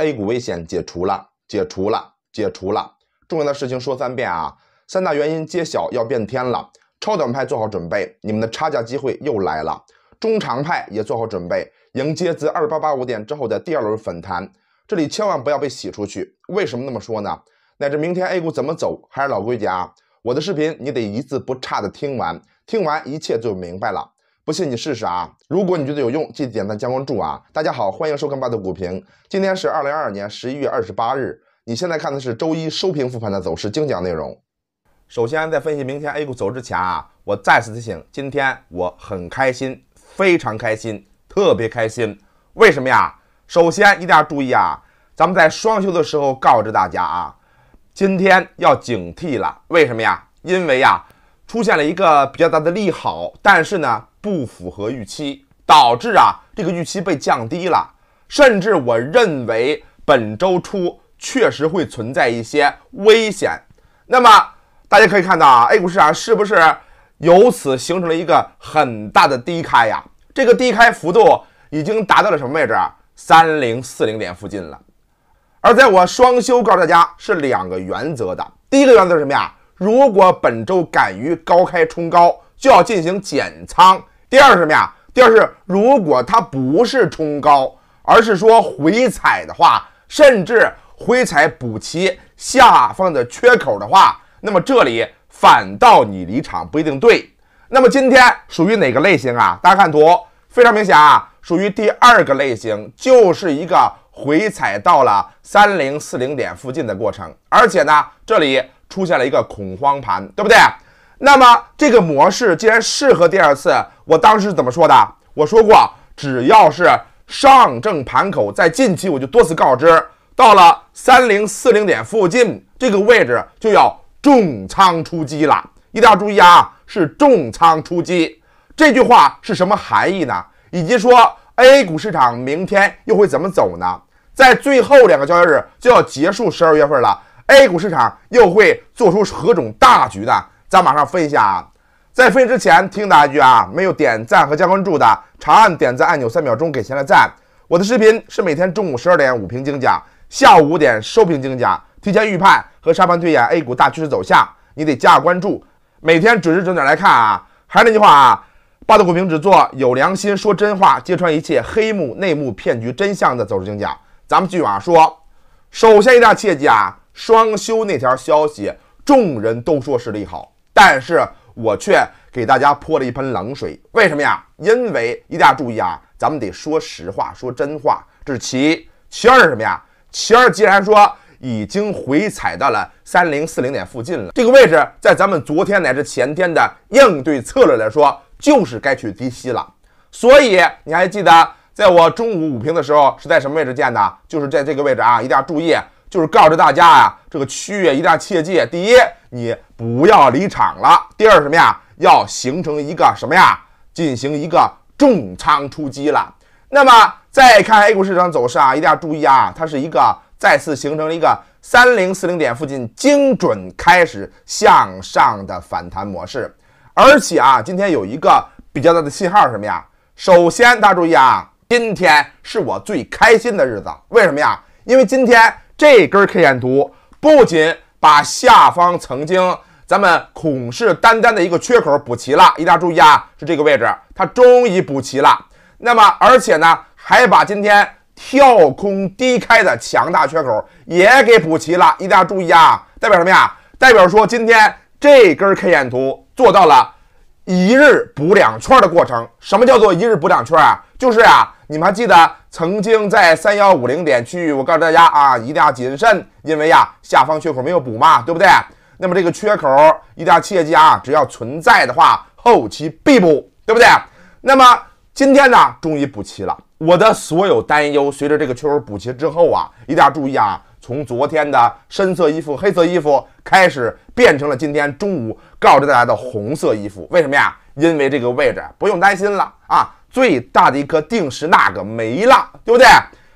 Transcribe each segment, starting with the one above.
A 股危险解除了，解除了解除了，重要的事情说三遍啊！三大原因揭晓，要变天了，超短派做好准备，你们的差价机会又来了，中长派也做好准备，迎接自二八八五点之后的第二轮反弹，这里千万不要被洗出去。为什么那么说呢？乃至明天 A 股怎么走，还是老规矩啊！我的视频你得一字不差的听完，听完一切就明白了。不信你试试啊！如果你觉得有用，记得点赞加关注啊！大家好，欢迎收看八的股评。今天是二零二二年十一月二十八日，你现在看的是周一收评复盘的走势精讲内容。首先，在分析明天 A 股走之前啊，我再次提醒，今天我很开心，非常开心，特别开心。为什么呀？首先一定要注意啊，咱们在双休的时候告知大家啊，今天要警惕了。为什么呀？因为呀。出现了一个比较大的利好，但是呢不符合预期，导致啊这个预期被降低了，甚至我认为本周初确实会存在一些危险。那么大家可以看到啊，A 股市场是不是由此形成了一个很大的低开呀？这个低开幅度已经达到了什么位置啊？三零四零点附近了。而在我双休告诉大家是两个原则的，第一个原则是什么呀？如果本周敢于高开冲高，就要进行减仓。第二是什么呀？第二是，如果它不是冲高，而是说回踩的话，甚至回踩补齐下方的缺口的话，那么这里反倒你离场不一定对。那么今天属于哪个类型啊？大家看图，非常明显啊，属于第二个类型，就是一个回踩到了三零四零点附近的过程，而且呢，这里。出现了一个恐慌盘，对不对？那么这个模式既然适合第二次，我当时怎么说的？我说过，只要是上证盘口在近期，我就多次告知，到了三零四零点附近这个位置就要重仓出击了。一定要注意啊，是重仓出击。这句话是什么含义呢？以及说 A 股市场明天又会怎么走呢？在最后两个交易日就要结束十二月份了。A 股市场又会做出何种大局呢？咱马上分析啊！在分析之前，听大家一句啊，没有点赞和加关注的，长按点赞按钮三秒钟给钱来赞。我的视频是每天中午十二点午评精讲，下午五点收评精讲，提前预判和沙盘推演 A 股大趋势走向，你得加个关注，每天准时准点来看啊！还是那句话啊，八道股评只做有良心、说真话、揭穿一切黑幕、内幕骗局真相的走势精讲。咱们继续往下说，首先一定要切记啊！双休那条消息，众人都说是利好，但是我却给大家泼了一盆冷水。为什么呀？因为，一定要注意啊，咱们得说实话，说真话，这是其一。其二是什么呀？其二，既然说已经回踩到了三零四零点附近了，这个位置在咱们昨天乃至前天的应对策略来说，就是该去低吸了。所以你还记得，在我中午午评的时候是在什么位置建的？就是在这个位置啊，一定要注意。就是告知大家呀，这个区域一定要切记：第一，你不要离场了；第二，什么呀，要形成一个什么呀，进行一个重仓出击了。那么再看 A 股市场走势啊，一定要注意啊，它是一个再次形成了一个三零四零点附近精准开始向上的反弹模式，而且啊，今天有一个比较大的信号是什么呀？首先，大家注意啊，今天是我最开心的日子，为什么呀？因为今天。这根 K 线图不仅把下方曾经咱们孔视眈眈的一个缺口补齐了，一大家注意啊，是这个位置，它终于补齐了。那么，而且呢，还把今天跳空低开的强大缺口也给补齐了。一大家注意啊，代表什么呀？代表说今天这根 K 线图做到了。一日补两圈的过程，什么叫做一日补两圈啊？就是啊，你们还记得曾经在三幺五零点区域，我告诉大家啊，一定要谨慎，因为呀，下方缺口没有补嘛，对不对？那么这个缺口一定要切记啊，只要存在的话，后期必补，对不对？那么今天呢，终于补齐了，我的所有担忧随着这个缺口补齐之后啊，一定要注意啊。从昨天的深色衣服、黑色衣服开始，变成了今天中午告知大家的红色衣服。为什么呀？因为这个位置不用担心了啊！最大的一颗定时那个没了，对不对？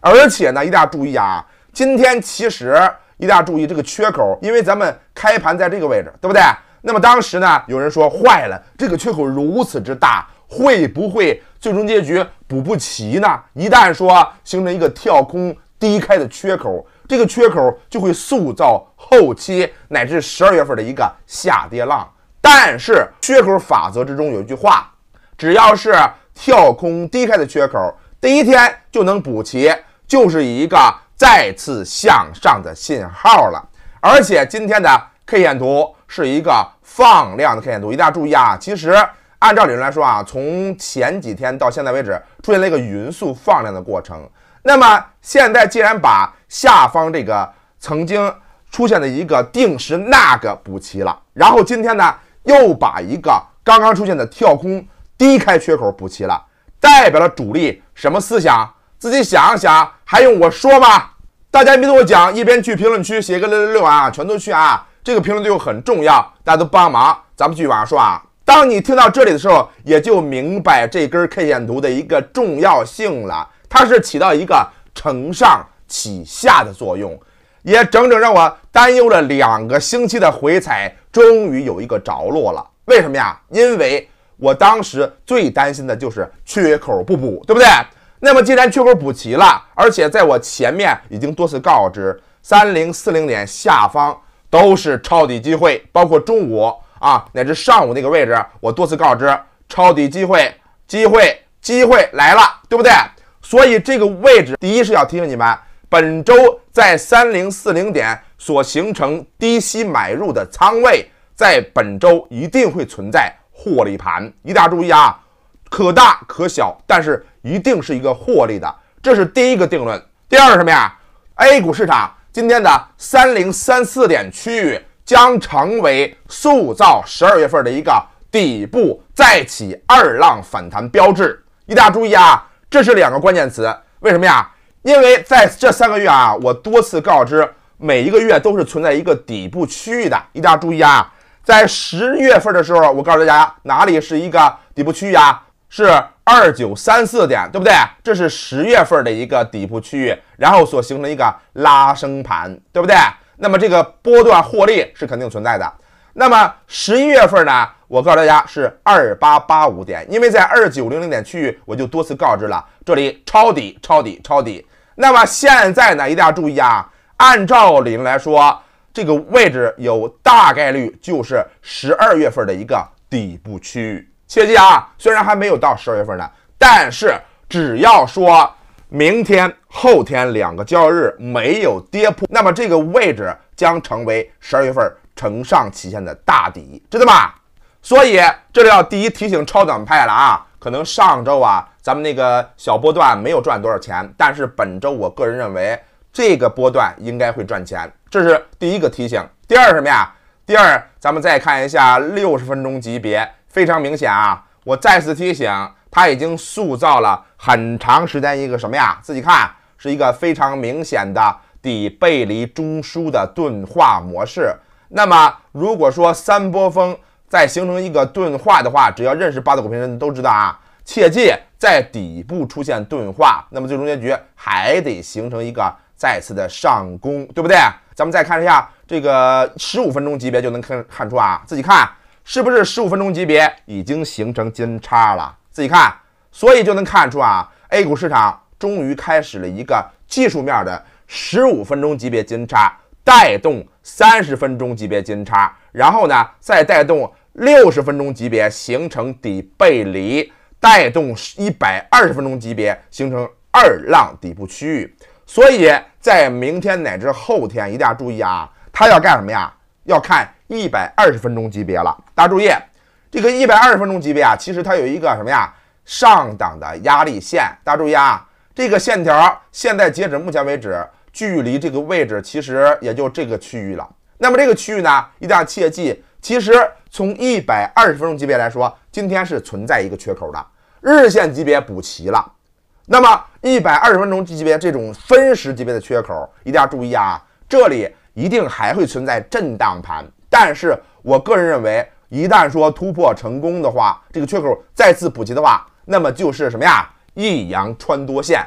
而且呢，一定要注意啊！今天其实一定要注意这个缺口，因为咱们开盘在这个位置，对不对？那么当时呢，有人说坏了，这个缺口如此之大，会不会最终结局补不齐呢？一旦说形成一个跳空低开的缺口。这个缺口就会塑造后期乃至十二月份的一个下跌浪。但是缺口法则之中有一句话，只要是跳空低开的缺口，第一天就能补齐，就是一个再次向上的信号了。而且今天的 K 线图是一个放量的 K 线图，一定要注意啊！其实按照理论来说啊，从前几天到现在为止，出现了一个匀速放量的过程。那么现在既然把下方这个曾经出现的一个定时那个补齐了，然后今天呢又把一个刚刚出现的跳空低开缺口补齐了，代表了主力什么思想？自己想一想，还用我说吗？大家一边听我讲，一边去评论区写个六六六啊，全都去啊，这个评论我很重要，大家都帮忙，咱们继续往下说啊。当你听到这里的时候，也就明白这根 K 线图的一个重要性了。它是起到一个承上启下的作用，也整整让我担忧了两个星期的回踩，终于有一个着落了。为什么呀？因为我当时最担心的就是缺口不补，对不对？那么既然缺口补齐了，而且在我前面已经多次告知，三零四零点下方都是抄底机会，包括中午啊乃至上午那个位置，我多次告知抄底机会，机会，机会来了，对不对？所以这个位置，第一是要提醒你们，本周在三零四零点所形成低吸买入的仓位，在本周一定会存在获利盘。一大要注意啊，可大可小，但是一定是一个获利的，这是第一个定论。第二个什么呀？A 股市场今天的三零三四点区域将成为塑造十二月份的一个底部再起二浪反弹标志。一大要注意啊！这是两个关键词，为什么呀？因为在这三个月啊，我多次告知，每一个月都是存在一个底部区域的。一定要注意啊，在十月份的时候，我告诉大家哪里是一个底部区域啊？是二九三四点，对不对？这是十月份的一个底部区域，然后所形成一个拉升盘，对不对？那么这个波段获利是肯定存在的。那么十一月份呢？我告诉大家是二八八五点，因为在二九零零点区域，我就多次告知了这里抄底、抄底、抄底。那么现在呢，一定要注意啊！按照理论来说，这个位置有大概率就是十二月份的一个底部区域。切记啊，虽然还没有到十二月份呢，但是只要说明天、后天两个交易日没有跌破，那么这个位置将成为十二月份。承上启下的大底，知道吗？所以这里要第一提醒超短派了啊！可能上周啊，咱们那个小波段没有赚多少钱，但是本周我个人认为这个波段应该会赚钱，这是第一个提醒。第二什么呀？第二，咱们再看一下六十分钟级别，非常明显啊！我再次提醒，它已经塑造了很长时间一个什么呀？自己看，是一个非常明显的底背离中枢的钝化模式。那么，如果说三波峰再形成一个钝化的话，只要认识八字股评人，都知道啊。切记在底部出现钝化，那么最终结局还得形成一个再次的上攻，对不对？咱们再看一下这个十五分钟级别就能看出啊，自己看是不是十五分钟级别已经形成金叉了？自己看，所以就能看出啊，A 股市场终于开始了一个技术面的十五分钟级别金叉。带动三十分钟级别金叉，然后呢，再带动六十分钟级别形成底背离，带动一百二十分钟级别形成二浪底部区域。所以，在明天乃至后天，一定要注意啊，它要干什么呀？要看一百二十分钟级别了。大家注意，这个一百二十分钟级别啊，其实它有一个什么呀？上档的压力线。大家注意啊，这个线条现在截止目前为止。距离这个位置其实也就这个区域了。那么这个区域呢，一定要切记。其实从一百二十分钟级别来说，今天是存在一个缺口的，日线级别补齐了。那么一百二十分钟级别这种分时级别的缺口，一定要注意啊！这里一定还会存在震荡盘。但是我个人认为，一旦说突破成功的话，这个缺口再次补齐的话，那么就是什么呀？一阳穿多线。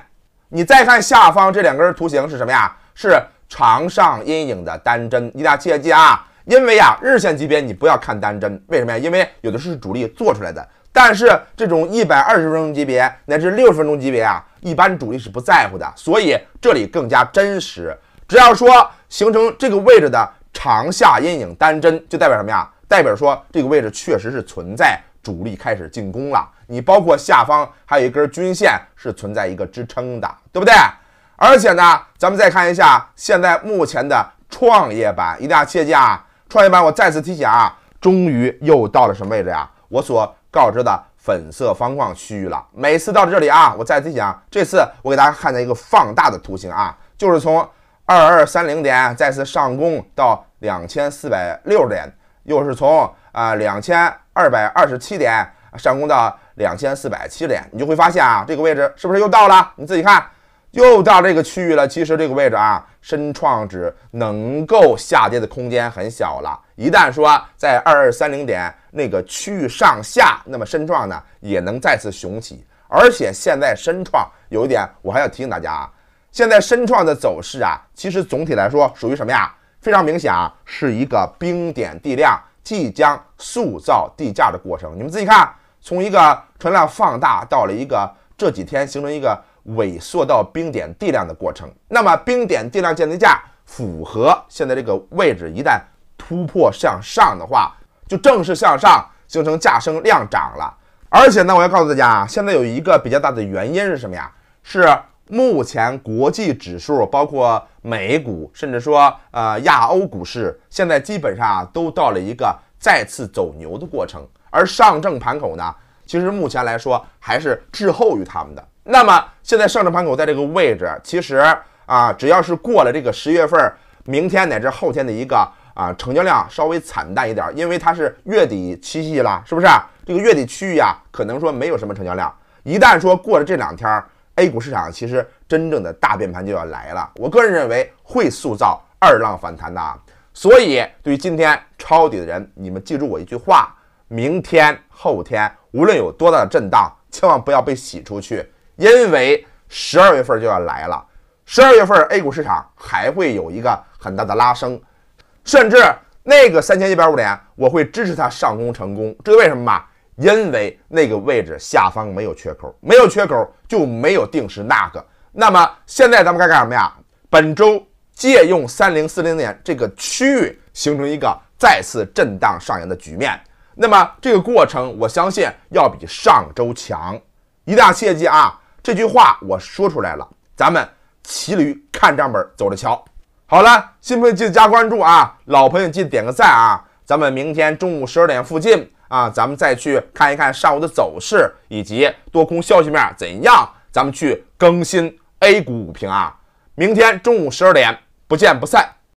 你再看下方这两根图形是什么呀？是长上阴影的单针，你俩切记啊！因为呀，日线级别你不要看单针，为什么呀？因为有的是主力做出来的。但是这种一百二十分钟级别乃至六十分钟级别啊，一般主力是不在乎的，所以这里更加真实。只要说形成这个位置的长下阴影单针，就代表什么呀？代表说这个位置确实是存在主力开始进攻了。你包括下方还有一根均线是存在一个支撑的，对不对？而且呢，咱们再看一下现在目前的创业板，一定要切记啊！创业板我再次提醒啊，终于又到了什么位置呀？我所告知的粉色方框区域了。每次到了这里啊，我再次提醒啊，这次我给大家看见一个放大的图形啊，就是从二二三零点再次上攻到两千四百六十点，又是从啊两千二百二十七点上攻到。两千四百七点，你就会发现啊，这个位置是不是又到了？你自己看，又到这个区域了。其实这个位置啊，深创指能够下跌的空间很小了。一旦说在二二三零点那个区域上下，那么深创呢也能再次雄起。而且现在深创有一点，我还要提醒大家啊，现在深创的走势啊，其实总体来说属于什么呀？非常明显啊，是一个冰点地量，即将塑造地价的过程。你们自己看。从一个存量放大到了一个这几天形成一个萎缩到冰点地量的过程。那么冰点地量鉴定价符合现在这个位置，一旦突破向上的话，就正式向上形成价升量涨了。而且呢，我要告诉大家啊，现在有一个比较大的原因是什么呀？是目前国际指数，包括美股，甚至说呃亚欧股市，现在基本上都到了一个再次走牛的过程。而上证盘口呢，其实目前来说还是滞后于他们的。那么现在上证盘口在这个位置，其实啊，只要是过了这个十月份，明天乃至后天的一个啊，成交量稍微惨淡一点，因为它是月底期息了，是不是？这个月底区域啊，可能说没有什么成交量。一旦说过了这两天，A 股市场其实真正的大变盘就要来了。我个人认为会塑造二浪反弹的。所以对于今天抄底的人，你们记住我一句话。明天、后天，无论有多大的震荡，千万不要被洗出去，因为十二月份就要来了。十二月份 A 股市场还会有一个很大的拉升，甚至那个三千一百五点，我会支持它上攻成功。知道为什么吗？因为那个位置下方没有缺口，没有缺口就没有定时那个。那么现在咱们该干什么呀？本周借用三零四零点这个区域，形成一个再次震荡上扬的局面。那么这个过程，我相信要比上周强。一大切记啊，这句话我说出来了。咱们骑驴看账本，走着瞧。好了，新朋友记得加关注啊，老朋友记得点个赞啊。咱们明天中午十二点附近啊，咱们再去看一看上午的走势以及多空消息面怎样，咱们去更新 A 股午评啊。明天中午十二点，不见不散。